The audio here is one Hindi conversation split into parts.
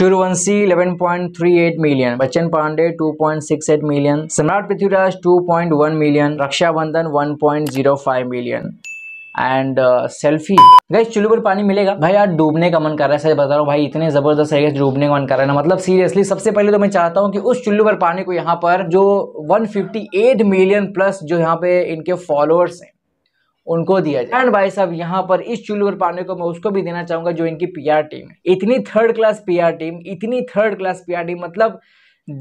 Suryavanshi 11.38 million Bachchhan Paandey 2.68 million Samrat Prithviraj 2.1 million Raksha Bandhan 1.05 million and selfie gas चुल्लू पर पानी मिलेगा भाई यार डूबने का मन कर रहा है सर बता रहा हूँ भाई इतने जबरदस्त है डूबने का मन कर रहा है ना मतलब सीरियसली सबसे पहले तो मैं चाहता हूँ कि उस चुल्लू पर पानी को यहाँ पर जो 158 मिलियन प्लस जो यहाँ पे इनके फॉलोअर्स हैं उनको दिया जाए एंड भाई साहब यहाँ पर इस पर पाने को मैं उसको भी देना चाहूँगा जो इनकी पीआर टीम है इतनी थर्ड क्लास पीआर टीम इतनी थर्ड क्लास पीआर टीम मतलब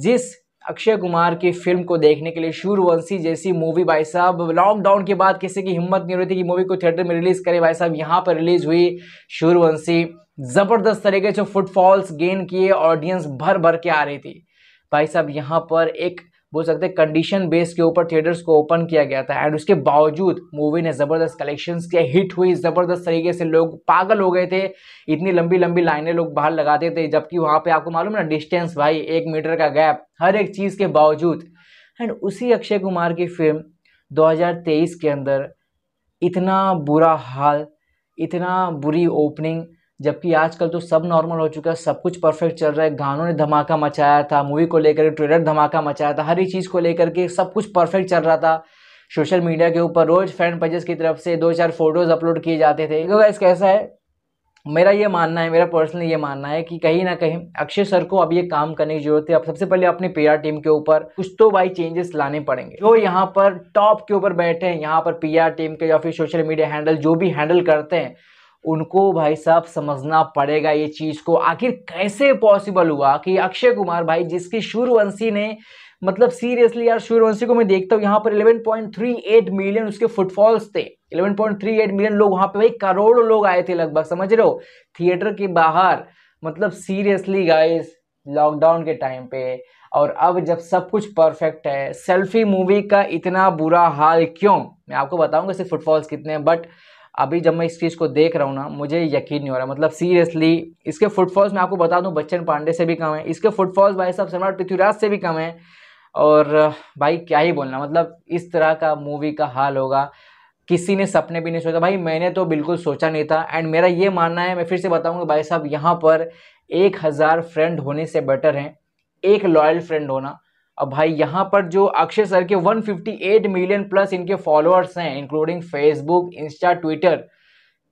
जिस अक्षय कुमार की फिल्म को देखने के लिए शूरवंशी जैसी मूवी भाई साहब लॉकडाउन के बाद किसी की हिम्मत नहीं हो रही थी कि मूवी को थिएटर में रिलीज़ करे भाई साहब यहाँ पर रिलीज़ हुई शूरवंशी ज़बरदस्त तरीके से फुटफॉल्स गेन किए ऑडियंस भर भर के आ रही थी भाई साहब यहाँ पर एक बोल सकते हैं कंडीशन बेस के ऊपर थिएटर्स को ओपन किया गया था एंड उसके बावजूद मूवी ने ज़बरदस्त कलेक्शंस किया हिट हुई ज़बरदस्त तरीके से लोग पागल हो गए थे इतनी लंबी लंबी लाइनें लोग बाहर लगाते थे जबकि वहाँ पे आपको मालूम ना डिस्टेंस भाई एक मीटर का गैप हर एक चीज़ के बावजूद एंड उसी अक्षय कुमार की फिल्म दो के अंदर इतना बुरा हाल इतना बुरी ओपनिंग जबकि आजकल तो सब नॉर्मल हो चुका है सब कुछ परफेक्ट चल रहा है गानों ने धमाका मचाया था मूवी को लेकर ट्रेलर धमाका मचाया था हर एक चीज़ को लेकर के सब कुछ परफेक्ट चल रहा था सोशल मीडिया के ऊपर रोज़ फैन पेजेस की तरफ से दो चार फोटोज़ अपलोड किए जाते थे तो गैस कैसा है मेरा ये मानना है मेरा पर्सनली ये मानना है कि कहीं ना कहीं अक्षय सर को अब ये काम करने की जरूरत है अब सबसे पहले अपनी पीआर टीम के ऊपर कुछ तो भाई चेंजेस लाने पड़ेंगे जो यहाँ पर टॉप के ऊपर बैठे हैं यहाँ पर पीआर टीम के या फिर सोशल मीडिया हैंडल जो भी हैंडल करते हैं उनको भाई साहब समझना पड़ेगा ये चीज़ को आखिर कैसे पॉसिबल हुआ कि अक्षय कुमार भाई जिसकी शूरवंशी ने मतलब सीरियसली यार सूर्यवंशी को मैं देखता हूँ यहाँ पर 11.38 मिलियन उसके फुटफॉल्स थे 11.38 मिलियन लोग वहाँ पे भाई करोड़ों लोग आए थे लगभग समझ रहे हो थिएटर के बाहर मतलब सीरियसली गाइस लॉकडाउन के टाइम पे और अब जब सब कुछ परफेक्ट है सेल्फी मूवी का इतना बुरा हाल क्यों मैं आपको बताऊंगा सिर्फ फुटफॉल्स कितने हैं बट अभी जब मैं इस चीज़ को देख रहा हूँ ना मुझे यकीन नहीं हो रहा मतलब सीरियसली इसके फुटफॉल्स मैं आपको बता दूँ बच्चन पांडे से भी कम है इसके फुटफॉल्स भाई साहब सम्राट पृथ्वीराज से भी कम है और भाई क्या ही बोलना मतलब इस तरह का मूवी का हाल होगा किसी ने सपने भी नहीं सोचा भाई मैंने तो बिल्कुल सोचा नहीं था एंड मेरा ये मानना है मैं फिर से बताऊँगा भाई साहब यहाँ पर एक हज़ार फ्रेंड होने से बेटर हैं एक लॉयल फ्रेंड होना अब भाई यहाँ पर जो अक्षय सर के 158 मिलियन प्लस इनके फॉलोअर्स हैं इंक्लूडिंग फेसबुक इंस्टा ट्विटर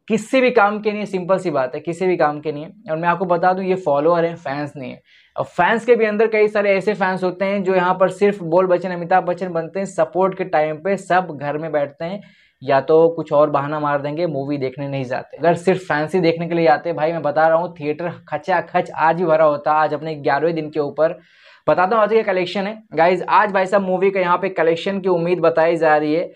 किसी भी काम के नहीं सिंपल सी बात है किसी भी काम के नहीं है और मैं आपको बता दूं ये फॉलोअर हैं फैंस नहीं है और फैंस के भी अंदर कई सारे ऐसे फैंस होते हैं जो यहाँ पर सिर्फ बोल बच्चन अमिताभ बच्चन बनते हैं सपोर्ट के टाइम पे सब घर में बैठते हैं या तो कुछ और बहाना मार देंगे मूवी देखने नहीं जाते अगर सिर्फ फैंसी देखने के लिए आते भाई मैं बता रहा हूँ थिएटर खचा खच आज ही भरा होता आज अपने ग्यारहवें दिन के ऊपर बताता हूँ आज ये कलेक्शन है गाइज आज भाई साहब मूवी का यहाँ पे कलेक्शन की उम्मीद बताई जा रही है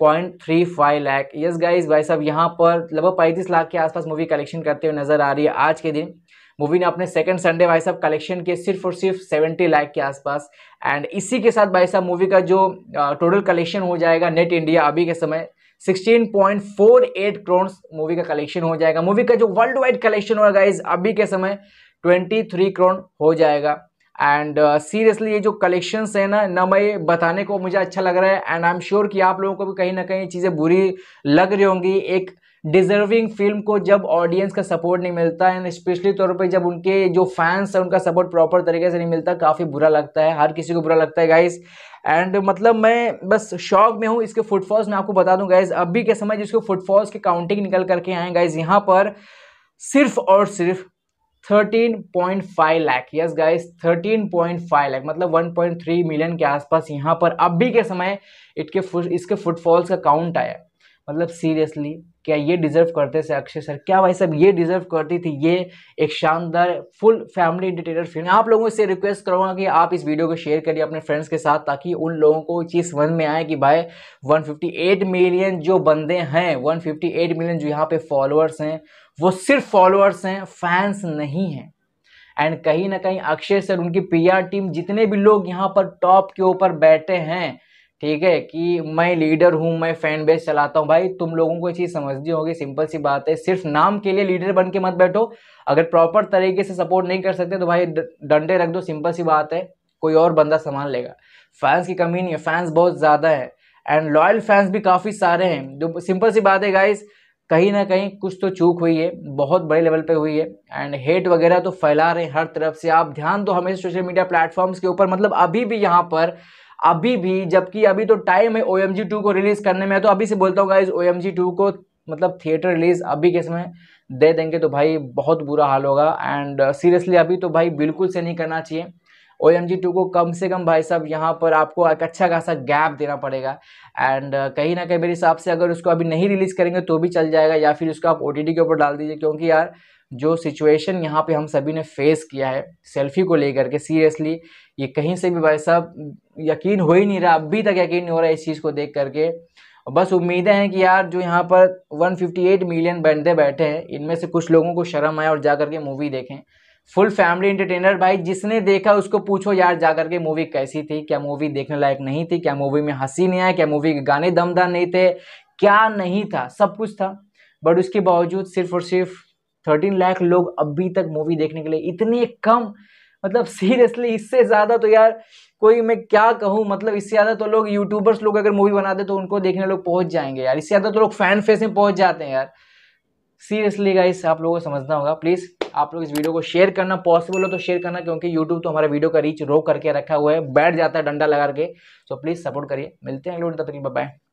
point three five lakh yes guys भाई साहब यहाँ पर लगभग पैंतीस लाख के आसपास मूवी कलेक्शन करते हुए नजर आ रही है आज के दिन मूवी ने अपने सेकंड संडे भाई साहब कलेक्शन किए सिर्फ और सिर्फ सेवेंटी लाख के आसपास एंड इसी के साथ भाई साहब मूवी का जो टोटल कलेक्शन हो जाएगा नेट इंडिया अभी के समय 16.48 क्रोन्स मूवी का कलेक्शन हो जाएगा मूवी का जो वर्ल्ड वाइड कलेक्शन होगा गाइज अभी के समय 23 क्रोन हो जाएगा एंड सीरियसली uh, ये जो कलेक्शंस है ना ना मैं बताने को मुझे अच्छा लग रहा है एंड आई एम श्योर कि आप लोगों को भी कहीं ना कहीं चीज़ें बुरी लग रही होंगी एक डिजर्विंग फिल्म को जब ऑडियंस का सपोर्ट नहीं मिलता एंड स्पेशली तौर पे जब उनके जो फैंस हैं उनका सपोर्ट प्रॉपर तरीके से नहीं मिलता काफ़ी बुरा लगता है हर किसी को बुरा लगता है गाइस एंड मतलब मैं बस शौक में हूँ इसके फुटफॉल्स मैं आपको बता दूँ गाइज अभी के समय जिसको फुटफॉल्स के काउंटिंग निकल करके आए गाइज यहाँ पर सिर्फ और सिर्फ 13.5 लाख यस गाइस 13.5 लाख मतलब 1.3 मिलियन के आसपास यहाँ पर अभी के समय इटके इसके फुटफॉल्स का काउंट आया मतलब सीरियसली क्या ये डिज़र्व करते थे अक्षय सर क्या भाई साहब ये डिज़र्व करती थी ये एक शानदार फुल फैमिली इंटरटेनर फिल्म आप लोगों से रिक्वेस्ट करूँगा कि आप इस वीडियो को शेयर करिए अपने फ्रेंड्स के साथ ताकि उन लोगों को चीज़ समझ में आए कि भाई 158 मिलियन जो बंदे हैं 158 मिलियन जो यहाँ पे फॉलोअर्स हैं वो सिर्फ फॉलोअर्स हैं फैंस नहीं हैं एंड कहीं ना कहीं अक्षय सर उनकी पी टीम जितने भी लोग यहाँ पर टॉप के ऊपर बैठे हैं ठीक है कि मैं लीडर हूँ मैं फैन बेस चलाता हूँ भाई तुम लोगों को चीज़ समझनी होगी सिंपल सी बात है सिर्फ नाम के लिए लीडर बन के मत बैठो अगर प्रॉपर तरीके से सपोर्ट नहीं कर सकते तो भाई डंडे रख दो सिंपल सी बात है कोई और बंदा संभाल लेगा फैंस की कमी नहीं है फैंस बहुत ज़्यादा है एंड लॉयल फैंस भी काफ़ी सारे हैं जो सिंपल सी बात है गाइज कहीं ना कहीं कुछ तो चूक हुई है बहुत बड़े लेवल पे हुई है एंड हेट वगैरह तो फैला रहे हैं हर तरफ से आप ध्यान दो हमेशा सोशल मीडिया प्लेटफॉर्म्स के ऊपर मतलब अभी भी यहाँ पर अभी भी जबकि अभी तो टाइम है ओ एम जी टू को रिलीज करने में तो अभी से बोलता हूँ इस ओ एम जी टू को मतलब थिएटर रिलीज अभी के समय दे देंगे तो भाई बहुत बुरा हाल होगा एंड सीरियसली uh, अभी तो भाई बिल्कुल से नहीं करना चाहिए ओ एम जी टू को कम से कम भाई साहब यहाँ पर आपको एक अच्छा खासा गैप देना पड़ेगा एंड uh, कहीं ना कहीं मेरे हिसाब से अगर उसको अभी नहीं रिलीज़ करेंगे तो भी चल जाएगा या फिर उसको आप ओ टी टी के ऊपर डाल दीजिए क्योंकि यार जो सिचुएशन यहाँ पे हम सभी ने फेस किया है सेल्फी को लेकर के सीरियसली ये कहीं से भी भाई साहब यकीन हो ही नहीं रहा अभी तक यकीन नहीं हो रहा इस चीज़ को देख करके बस उम्मीदें हैं कि यार जो यहाँ पर 158 मिलियन बंदे बैठे हैं इनमें से कुछ लोगों को शर्म आए और जा करके मूवी देखें फुल फैमिली इंटरटेनर भाई जिसने देखा उसको पूछो यार जा करके मूवी कैसी थी क्या मूवी देखने लायक नहीं थी क्या मूवी में हंसी नहीं आया क्या मूवी के गाने दमदार नहीं थे क्या नहीं था सब कुछ था बट उसके बावजूद सिर्फ और सिर्फ थर्टीन लाख लोग अभी तक मूवी देखने के लिए इतने कम मतलब सीरियसली इससे ज़्यादा तो यार कोई मैं क्या कहूँ मतलब इससे ज़्यादा तो लोग यूट्यूबर्स लोग अगर मूवी बनाते तो उनको देखने लोग पहुँच जाएंगे यार इससे ज़्यादा तो लोग फैन फेस में पहुँच जाते हैं यार सीरियसली गाइस आप लोगों को समझना होगा प्लीज़ आप लोग इस वीडियो को शेयर करना पॉसिबल हो तो शेयर करना क्योंकि यूट्यूब तो हमारा वीडियो का रीच रो करके रखा हुआ है बैठ जाता है डंडा लगा के सो प्लीज़ सपोर्ट करिए मिलते हैं अगले तक बाय